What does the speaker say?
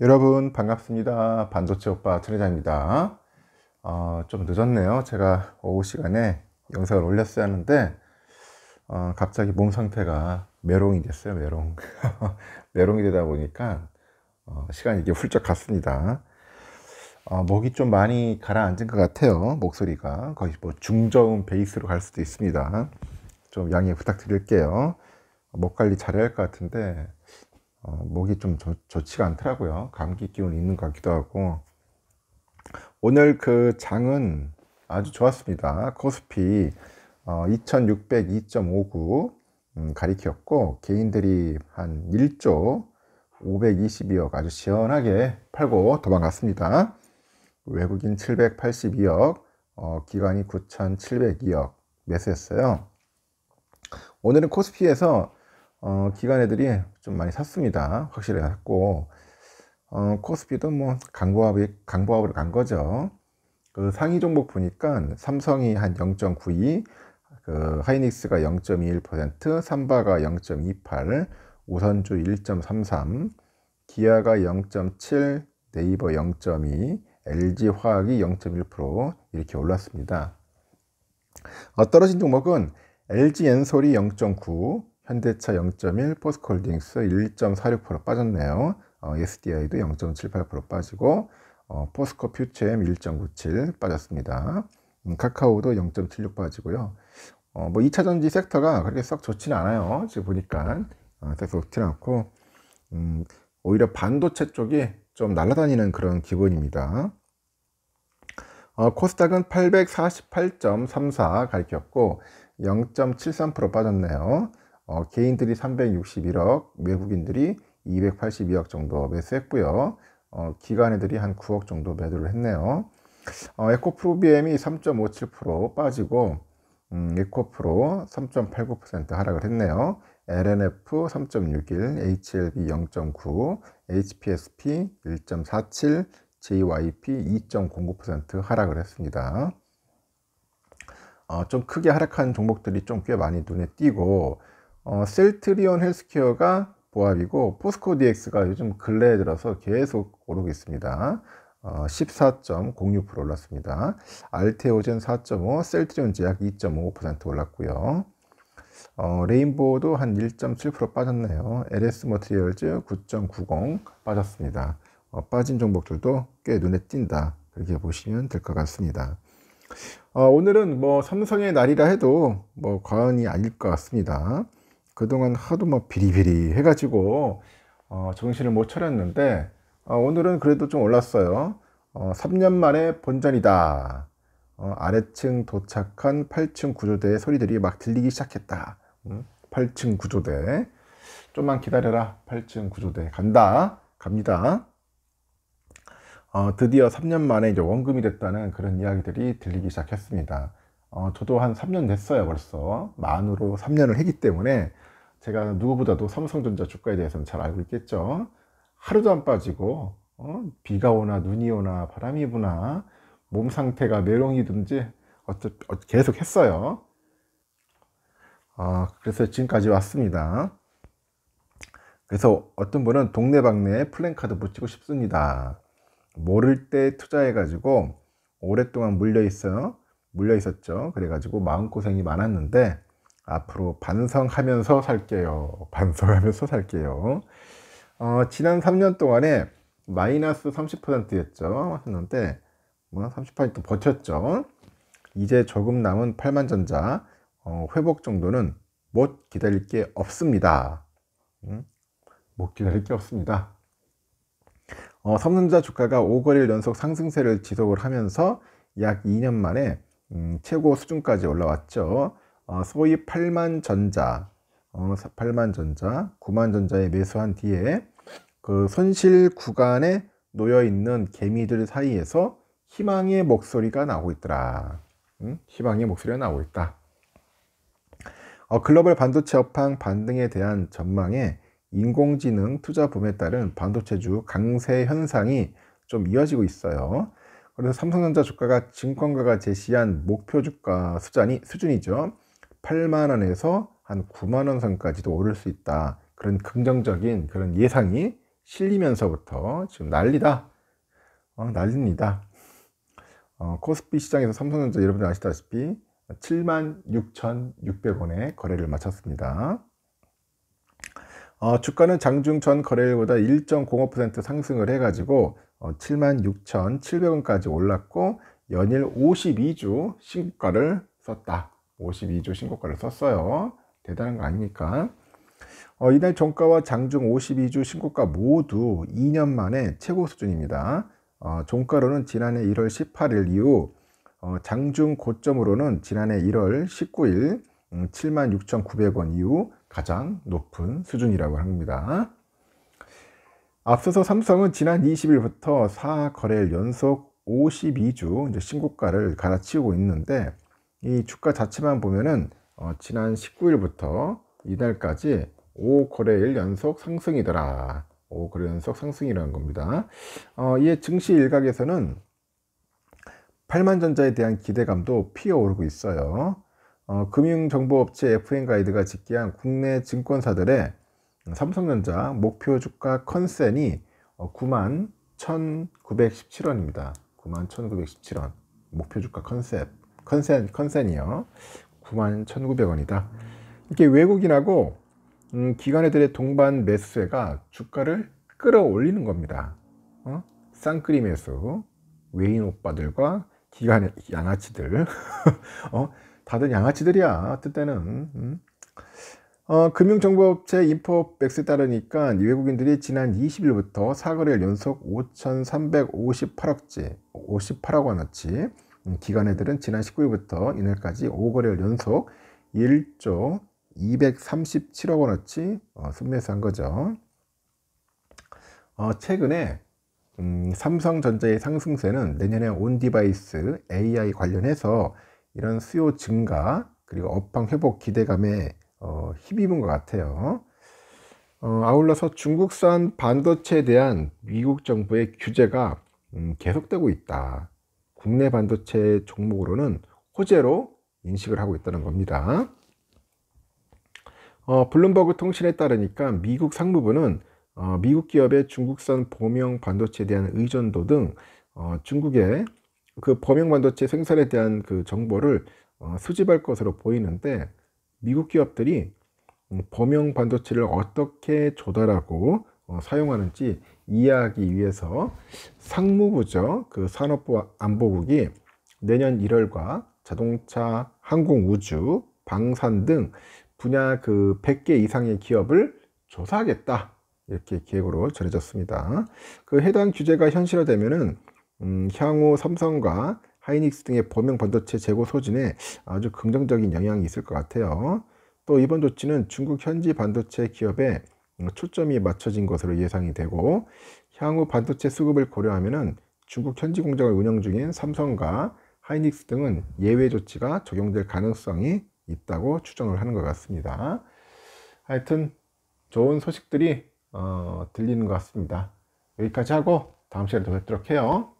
여러분 반갑습니다. 반도체 오빠 트혜자입니다 어, 좀 늦었네요. 제가 오후 시간에 영상을 올렸어야 하는데 어, 갑자기 몸 상태가 메롱이 됐어요. 메롱. 메롱이 되다 보니까 어, 시간이 이게 훌쩍 갔습니다. 어, 목이 좀 많이 가라앉은 것 같아요. 목소리가 거의 뭐 중저음 베이스로 갈 수도 있습니다. 좀 양해 부탁드릴게요. 목 관리 잘해야 할 것 같은데 어, 목이 좀 좋, 좋지가 않더라고요. 감기 기운이 있는 것 같기도 하고 오늘 그 장은 아주 좋았습니다. 코스피 어, 2602.59 음, 가리켰고 개인들이 한 1조 522억 아주 시원하게 팔고 도망갔습니다. 외국인 782억, 어, 기관이 9,702억 매수했어요. 오늘은 코스피에서 어, 기관 애들이 좀 많이 샀습니다. 확실히 샀고, 어, 코스피도 뭐, 강보합이, 강보합으로 간 거죠. 그 상위 종목 보니까 삼성이 한 0.92, 그 하이닉스가 0.21%, 삼바가 0.28, 우선주 1.33, 기아가 0.7, 네이버 0.2, LG 화학이 0.1% 이렇게 올랐습니다. 어, 떨어진 종목은 LG 엔솔이 0.9, 현대차 0.1, 포스코홀딩스 1.46% 빠졌네요. 어, SDI도 0.78% 빠지고 어, 포스코 퓨처엠 1.97 빠졌습니다. 음, 카카오도 0.76 빠지고요. 어, 뭐 2차전지 섹터가 그렇게 썩 좋지는 않아요. 지금 보니까 어, 그래서 좋지 않고 음, 오히려 반도체 쪽이 좀 날아다니는 그런 기분입니다. 어, 코스닥은 848.34 가리켰고 0.73% 빠졌네요. 어, 개인들이 361억, 외국인들이 282억 정도 매수했고요. 어, 기관애들이 한 9억 정도 매도를 했네요. 어, 에코프로비엠이 3.57% 빠지고 음, 에코프로 3.89% 하락을 했네요. LNF 3.61, HLB 0.9, HPSP 1.47, JYP 2.09% 하락을 했습니다. 어, 좀 크게 하락한 종목들이 좀 꽤 많이 눈에 띄고 어, 셀트리온 헬스케어가 보합이고 포스코 DX가 요즘 근래에 들어서 계속 오르고 있습니다. 어, 14.06% 올랐습니다. 알테오젠 4.5, 셀트리온 제약 2 5 올랐고요. 어, 레인보우도 한 1.7% 빠졌네요. LS 머티리얼즈 9.90 빠졌습니다. 어, 빠진 종목들도 꽤 눈에 띈다. 그렇게 보시면 될 것 같습니다. 어, 오늘은 뭐 삼성의 날이라 해도 뭐 과언이 아닐 것 같습니다. 그동안 하도 뭐 비리비리 해가지고 어, 정신을 못 차렸는데 어, 오늘은 그래도 좀 올랐어요. 어, 3년 만에 본전이다. 어, 아래층 도착한 8층 구조대의 소리들이 막 들리기 시작했다. 음, 8층 구조대. 좀만 기다려라. 8층 구조대. 간다. 갑니다. 어, 드디어 3년 만에 이제 원금이 됐다는 그런 이야기들이 들리기 시작했습니다. 어, 저도 한 3년 됐어요, 벌써. 만으로 3년을 했기 때문에 제가 누구보다도 삼성전자 주가에 대해서는 잘 알고 있겠죠. 하루도 안 빠지고, 어? 비가 오나 눈이 오나 바람이 부나 몸 상태가 메롱이든지 어째, 어, 계속 했어요. 아, 그래서 지금까지 왔습니다. 그래서 어떤 분은 동네방네 플랜카드 붙이고 싶습니다. 모를 때 투자해가지고 오랫동안 물려 있어요. 물려 있었죠. 그래가지고 마음고생이 많았는데 앞으로 반성하면서 살게요. 반성하면서 살게요. 어, 지난 3년 동안에 마이너스 30%였죠. 했는데 뭐30% 버텼죠. 이제 조금 남은 8만전자 어, 회복 정도는 못 기다릴 게 없습니다. 음? 못 기다릴 게 없습니다. 어, 삼성자 주가가 5거래일 연속 상승세를 지속을 하면서 약 2년 만에 음, 최고 수준까지 올라왔죠. 어, 소위 8만 전자, 어, 8만 전자, 9만 전자에 매수한 뒤에 그 손실 구간에 놓여 있는 개미들 사이에서 희망의 목소리가 나오고 있더라. 음? 희망의 목소리가 나오고 있다. 어, 글로벌 반도체 업황 반등에 대한 전망에 인공지능 투자 붐에 따른 반도체주 강세 현상이 좀 이어지고 있어요. 그래서 삼성전자 주가가 증권가가 제시한 목표 주가 수준이, 수준이죠. 8만 원에서 한 9만 원 선까지도 오를 수 있다. 그런 긍정적인 그런 예상이 실리면서부터 지금 난리다. 어, 난입니다 어, 코스피 시장에서 삼성전자 여러분들 아시다시피 76,600원에 거래를 마쳤습니다. 어, 주가는 장중 전 거래일보다 1.05% 상승을 해가지고 어, 76,700원까지 올랐고 연일 52주 신고가를 썼다. 52주 신고가를 썼어요. 대단한 거 아닙니까? 어, 이날 종가와 장중 52주 신고가 모두 2년 만에 최고 수준입니다. 어, 종가로는 지난해 1월 18일 이후 어, 장중 고점으로는 지난해 1월 19일 76,900원 음, 이후 가장 높은 수준이라고 합니다. 앞서서 삼성은 지난 20일부터 4거래일 연속 52주 신고가를 갈아치우고 있는데 이 주가 자체만 보면은 어 지난 19일부터 이날까지 5거래일 연속 상승이더라. 5거래 일 연속 상승이라는 겁니다. 어 이에 증시 일각에서는 8만전자에 대한 기대감도 피어오르고 있어요. 어, 금융정보업체 FN 가이드가 집계한 국내 증권사들의 삼성전자 목표 주가 컨센이 9만 1,917원입니다. 9만 1,917원. 목표 주가 컨셉. 컨센, 컨센이요. 9만 1,900원이다. 이게 외국인하고 음, 기관애들의 동반 매수세가 주가를 끌어올리는 겁니다. 어? 쌍끌이 매수. 외인 오빠들과 기관의 양아치들 어? 다들 양아치들이야 뜻때는 음. 어, 금융정보업체 인포 백스에 따르니까 외국인들이 지난 20일부터 사거래일 연속 5,358억지 58억 원어치 음, 기관애들은 지난 19일부터 이날까지 5거래일 연속 1조 237억 원어치 어, 순매수한 거죠. 어, 최근에 음, 삼성전자의 상승세는 내년에 온 디바이스 AI 관련해서 이런 수요 증가 그리고 업황 회복 기대감에 어, 힘입은 것 같아요. 어, 아울러서 중국산 반도체에 대한 미국 정부의 규제가 음, 계속되고 있다. 국내 반도체 종목으로는 호재로 인식을 하고 있다는 겁니다. 어, 블룸버그 통신에 따르니까 미국 상무부는 어, 미국 기업의 중국산 보명 반도체에 대한 의존도 등 어, 중국의 그 범용 반도체 생산에 대한 그 정보를 어, 수집할 것으로 보이는데 미국 기업들이 음, 범용 반도체를 어떻게 조달하고 어, 사용하는지 이해하기 위해서 상무부죠 그 산업부 안보국이 내년 1월과 자동차, 항공, 우주, 방산 등 분야 그 100개 이상의 기업을 조사하겠다 이렇게 계획으로 전해졌습니다. 그 해당 규제가 현실화되면은 음, 향후 삼성과 하이닉스 등의 범용 반도체 재고 소진에 아주 긍정적인 영향이 있을 것 같아요. 또 이번 조치는 중국 현지 반도체 기업에 초점이 맞춰진 것으로 예상이 되고 향후 반도체 수급을 고려하면 중국 현지 공장을 운영 중인 삼성과 하이닉스 등은 예외 조치가 적용될 가능성이 있다고 추정을 하는 것 같습니다. 하여튼 좋은 소식들이 어, 들리는 것 같습니다. 여기까지 하고 다음 시간에 또 뵙도록 해요.